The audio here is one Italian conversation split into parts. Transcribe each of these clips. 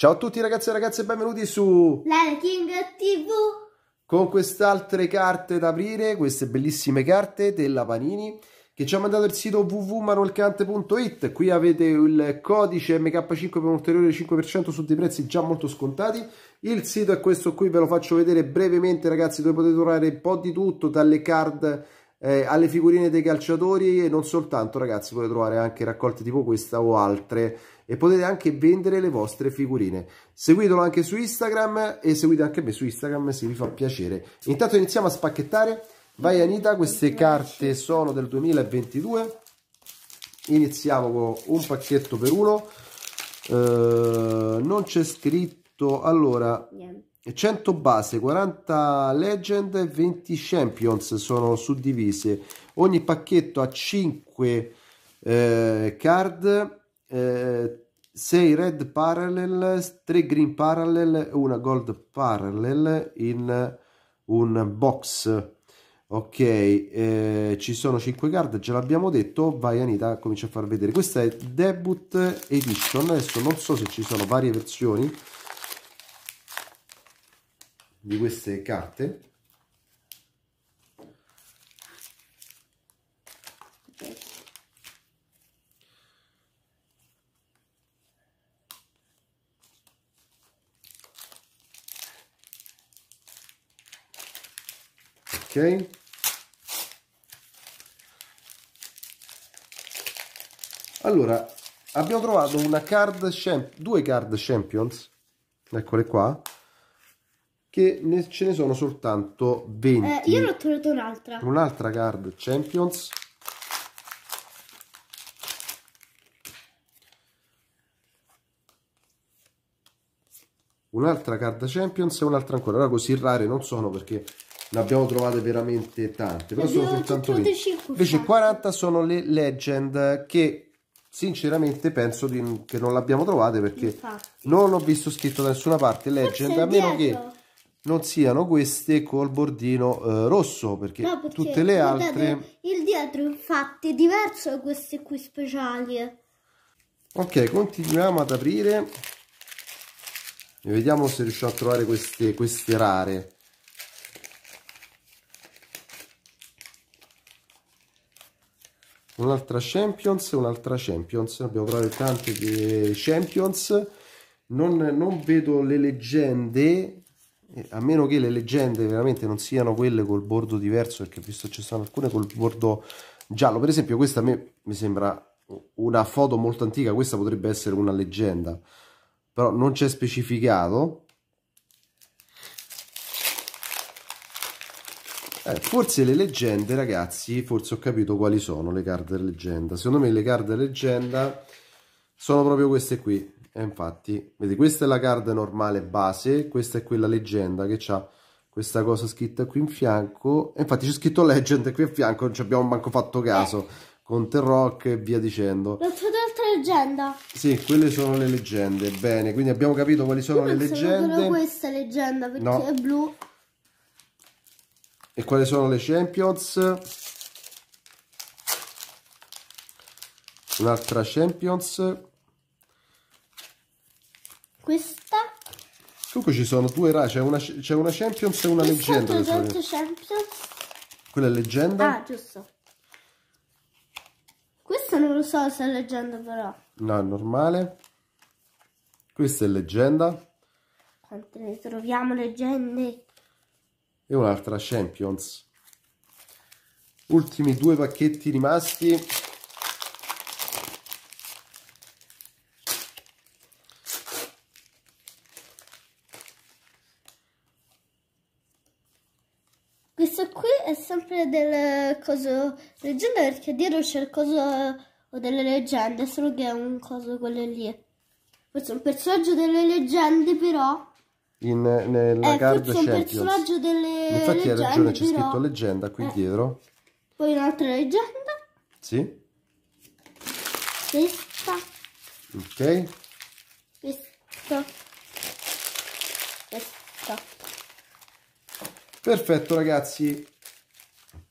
Ciao a tutti ragazzi e ragazze e benvenuti su Lana King TV con queste altre carte da aprire, queste bellissime carte della Panini che ci ha mandato il sito www.manuelcante.it qui avete il codice MK5 per un ulteriore 5% su dei prezzi già molto scontati il sito è questo qui, ve lo faccio vedere brevemente ragazzi dove potete trovare un po' di tutto dalle card eh, alle figurine dei calciatori e non soltanto ragazzi potete trovare anche raccolte tipo questa o altre e potete anche vendere le vostre figurine seguitelo anche su Instagram e seguite anche me su Instagram se vi fa piacere intanto iniziamo a spacchettare vai Anita queste carte sono del 2022 iniziamo con un pacchetto per uno eh, non c'è scritto allora 100 base, 40 legend e 20 champions sono suddivise. Ogni pacchetto ha 5 eh, card, eh, 6 red parallel, 3 green parallel e una gold parallel in un box. Ok, eh, ci sono 5 card, ce l'abbiamo detto, vai Anita, comincia a far vedere. Questa è Debut Edition, adesso non so se ci sono varie versioni di queste carte ok allora abbiamo trovato una card champ due card champions eccole qua che ne, ce ne sono soltanto 20. Eh, io ne ho trovato un'altra. Un'altra card Champions. Un'altra card Champions e un'altra ancora. Ora così rare non sono perché ne abbiamo trovate veramente tante. Però sono soltanto 20. Invece 40 sono le Legend che sinceramente penso di, che non le abbiamo trovate perché Infatti. non ho visto scritto da nessuna parte Legend a meno dietro. che non siano queste col bordino eh, rosso perché, no, perché, tutte le altre il dietro infatti è diverso da queste qui speciali ok continuiamo ad aprire e vediamo se riusciamo a trovare queste, queste rare un'altra champions un'altra champions abbiamo trovato tante champions non, non vedo le leggende eh, a meno che le leggende veramente non siano quelle col bordo diverso perché ho visto ci sono alcune col bordo giallo per esempio questa a me mi sembra una foto molto antica questa potrebbe essere una leggenda però non c'è specificato eh, forse le leggende ragazzi forse ho capito quali sono le card leggenda secondo me le card leggenda sono proprio queste qui e eh, infatti, vedi, questa è la card normale base, questa è quella leggenda che c'ha questa cosa scritta qui in fianco. E eh, infatti c'è scritto legend qui a fianco, non ci abbiamo manco fatto caso. Eh. Con The Rock e via dicendo. Non c'è altra leggenda? Sì, quelle sono le leggende. Bene, quindi abbiamo capito quali sono Io le leggende. Solo questa è leggenda perché no. è blu. E quali sono le Champions? Un'altra Champions. Questa. Comunque ci sono due rare, c'è una, una, Champions e una Questa leggenda. Questa Champions. Quella è leggenda? Ah, giusto. Questa non lo so se è leggenda però. No, è normale. Questa è leggenda. Quante ne troviamo leggende? E un'altra Champions. Ultimi due pacchetti rimasti. questo qui è sempre del coso leggenda perché dietro c'è il coso eh, delle leggende, solo che è un coso quello lì. Forse un personaggio delle leggende però... In, nella eh, è card forse un personaggio delle Infatti leggende, hai ragione, c'è scritto leggenda qui eh. dietro. Poi un'altra leggenda. Sì. Questa. Ok. Questa. Questa perfetto ragazzi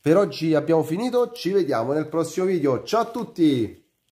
per oggi abbiamo finito ci vediamo nel prossimo video ciao a tutti